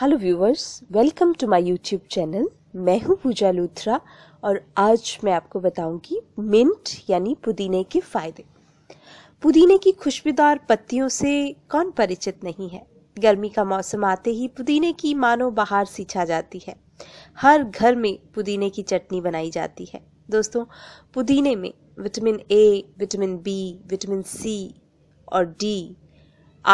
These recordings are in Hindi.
hello viewers welcome to my YouTube channel मैं हूं पूजा लूथरा और आज मैं आपको बताऊंगी मिंट यानी पुदीने के फायदे पुदीने की खुशबूदार पत्तियों से कौन परिचित नहीं है गर्मी का मौसम आते ही पुदीने की मानो बाहर सींचा जाती है हर घर में पुदीने की चटनी बनाई जाती है दोस्तों पुदीने में vitamin A vitamin B vitamin C और डी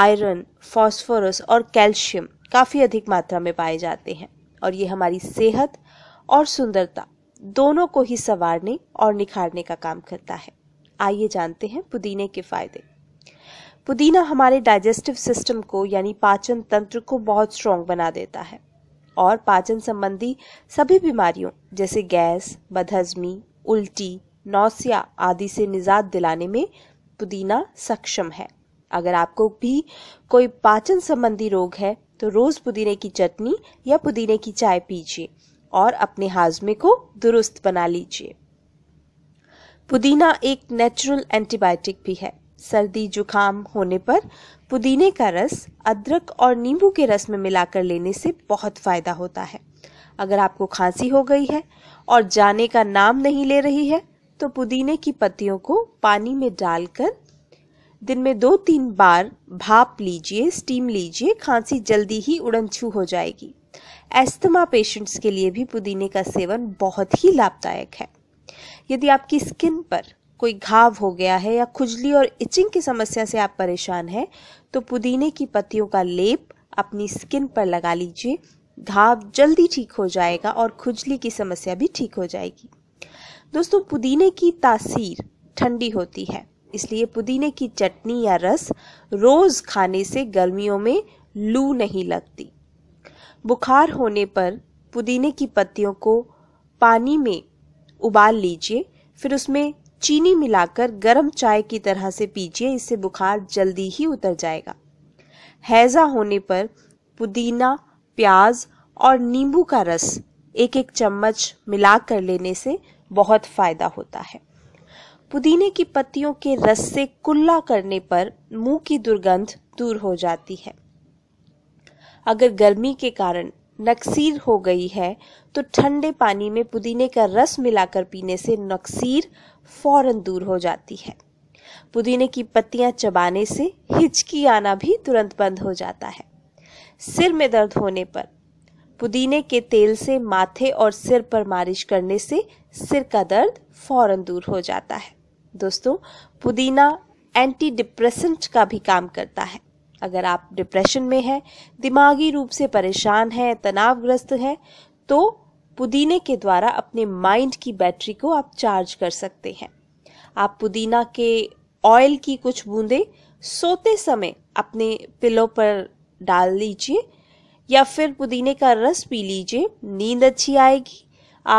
आयरन फॉस्फोरस और कैल्शियम काफ़ी अधिक मात्रा में पाए जाते हैं और ये हमारी सेहत और सुंदरता दोनों को ही संवारने और निखारने का काम करता है आइए जानते हैं पुदीने के फायदे पुदीना हमारे डाइजेस्टिव सिस्टम को यानी पाचन तंत्र को बहुत स्ट्रॉन्ग बना देता है और पाचन संबंधी सभी बीमारियों जैसे गैस बदहजमी उल्टी नौसिया आदि से निजात दिलाने में पुदीना सक्षम है अगर आपको भी कोई पाचन संबंधी रोग है तो रोज़ पुदीने की चटनी या पुदीने की चाय पीजिए और अपने हाजमे को दुरुस्त बना लीजिए पुदीना एक नेचुरल एंटीबायोटिक भी है सर्दी जुकाम होने पर पुदीने का रस अदरक और नींबू के रस में मिलाकर लेने से बहुत फ़ायदा होता है अगर आपको खांसी हो गई है और जाने का नाम नहीं ले रही है तो पुदीने की पत्तियों को पानी में डालकर दिन में दो तीन बार भाप लीजिए स्टीम लीजिए खांसी जल्दी ही उड़न छू हो जाएगी एस्थमा पेशेंट्स के लिए भी पुदीने का सेवन बहुत ही लाभदायक है यदि आपकी स्किन पर कोई घाव हो गया है या खुजली और इचिंग की समस्या से आप परेशान हैं तो पुदीने की पत्तियों का लेप अपनी स्किन पर लगा लीजिए घाव जल्दी ठीक हो जाएगा और खुजली की समस्या भी ठीक हो जाएगी दोस्तों पुदीने की तासीर ठंडी होती है इसलिए पुदीने की चटनी या रस रोज़ खाने से गर्मियों में लू नहीं लगती बुखार होने पर पुदीने की पत्तियों को पानी में उबाल लीजिए फिर उसमें चीनी मिलाकर गर्म चाय की तरह से पीजिए इससे बुखार जल्दी ही उतर जाएगा हैज़ा होने पर पुदीना प्याज और नींबू का रस एक एक चम्मच मिला कर लेने से बहुत फ़ायदा होता है पुदीने की पत्तियों के रस से कुल्ला करने पर मुंह की दुर्गंध दूर हो जाती है अगर गर्मी के कारण नक्सीर हो गई है तो ठंडे पानी में पुदीने का रस मिलाकर पीने से नक्सीर फौरन दूर हो जाती है पुदीने की पत्तियां चबाने से हिचकी आना भी तुरंत बंद हो जाता है सिर में दर्द होने पर पुदीने के तेल से माथे और सिर पर मालिश करने से सिर का दर्द फौरन दूर हो जाता है दोस्तों पुदीना एंटी डिप्रेसेंट का भी काम करता है अगर आप डिप्रेशन में हैं दिमागी रूप से परेशान हैं तनावग्रस्त हैं तो पुदीने के द्वारा अपने माइंड की बैटरी को आप चार्ज कर सकते हैं आप पुदीना के ऑयल की कुछ बूंदें सोते समय अपने पिलो पर डाल लीजिए या फिर पुदीने का रस पी लीजिए नींद अच्छी आएगी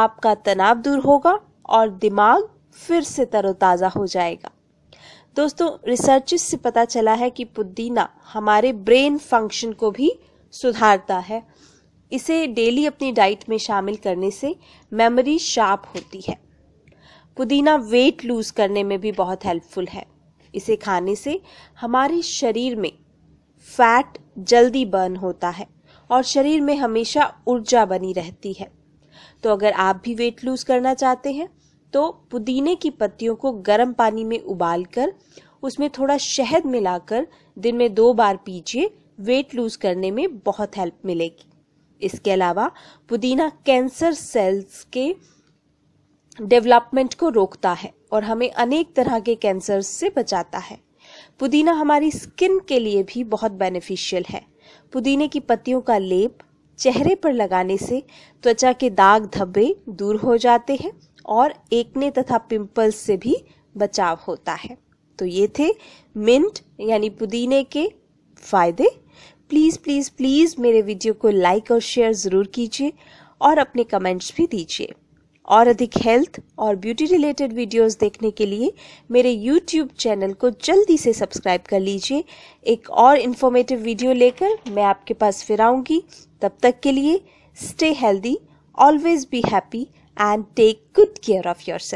आपका तनाव दूर होगा और दिमाग फिर से तरोताज़ा हो जाएगा दोस्तों रिसर्च से पता चला है कि पुदीना हमारे ब्रेन फंक्शन को भी सुधारता है इसे डेली अपनी डाइट में शामिल करने से मेमोरी शार्प होती है पुदीना वेट लूज करने में भी बहुत हेल्पफुल है इसे खाने से हमारे शरीर में फैट जल्दी बर्न होता है और शरीर में हमेशा ऊर्जा बनी रहती है तो अगर आप भी वेट लूज करना चाहते हैं तो पुदीने की पत्तियों को गर्म पानी में उबालकर उसमें थोड़ा शहद मिलाकर दिन में दो बार पीजिए वेट लूज करने में बहुत हेल्प मिलेगी इसके अलावा पुदीना कैंसर सेल्स के डेवलपमेंट को रोकता है और हमें अनेक तरह के कैंसर से बचाता है पुदीना हमारी स्किन के लिए भी बहुत बेनिफिशियल है पुदीने की पत्तियों का लेप चेहरे पर लगाने से त्वचा के दाग धब्बे दूर हो जाते हैं और एकने तथा पिंपल्स से भी बचाव होता है तो ये थे मिंट यानी पुदीने के फायदे प्लीज़ प्लीज़ प्लीज़ मेरे वीडियो को लाइक और शेयर ज़रूर कीजिए और अपने कमेंट्स भी दीजिए और अधिक हेल्थ और ब्यूटी रिलेटेड वीडियोस देखने के लिए मेरे यूट्यूब चैनल को जल्दी से सब्सक्राइब कर लीजिए एक और इन्फॉर्मेटिव वीडियो लेकर मैं आपके पास फिर आऊँगी तब तक के लिए stay healthy always be happy and take good care of your